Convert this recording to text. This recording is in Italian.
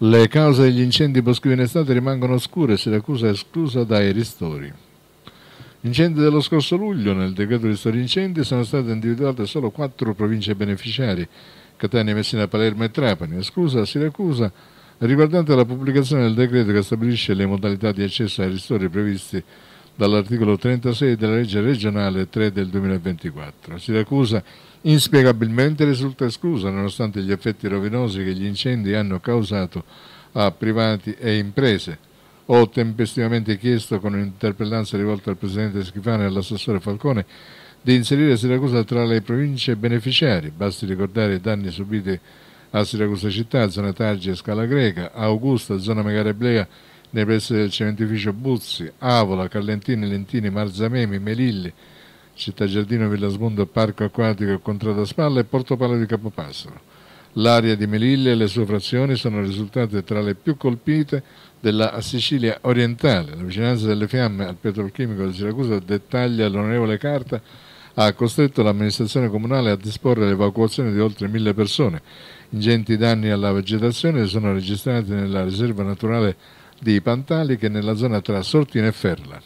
Le cause degli incendi boschivi in estate rimangono oscure, Siracusa è esclusa dai ristori. Gli incendi dello scorso luglio, nel decreto di ristori incendi, sono state individuate solo quattro province beneficiari, Catania, Messina, Palermo e Trapani, esclusa Siracusa, riguardante la pubblicazione del decreto che stabilisce le modalità di accesso ai ristori previsti dall'articolo 36 della legge regionale 3 del 2024. Siracusa inspiegabilmente risulta esclusa nonostante gli effetti rovinosi che gli incendi hanno causato a privati e imprese. Ho tempestivamente chiesto con un'interpellanza rivolta al Presidente Schifani e all'assessore Falcone di inserire Siracusa tra le province beneficiari. Basti ricordare i danni subiti a Siracusa città, zona Targi e Scala Greca, Augusta, zona Megareblea nei pressi del cementificio Buzzi, Avola, Callentini, Lentini, Marzamemi, Melilli, Città Giardino, Villasmondo e Parco Acquatico Contrada Spalla e Porto Portopalo di Capopassaro. L'area di Melilli e le sue frazioni sono risultate tra le più colpite della Sicilia orientale. La vicinanza delle fiamme al petrolchimico di Siracusa dettaglia l'onorevole Carta ha costretto l'amministrazione comunale a disporre l'evacuazione di oltre mille persone. Ingenti danni alla vegetazione sono registrati nella riserva naturale di pantali che nella zona tra Sortino e Ferla.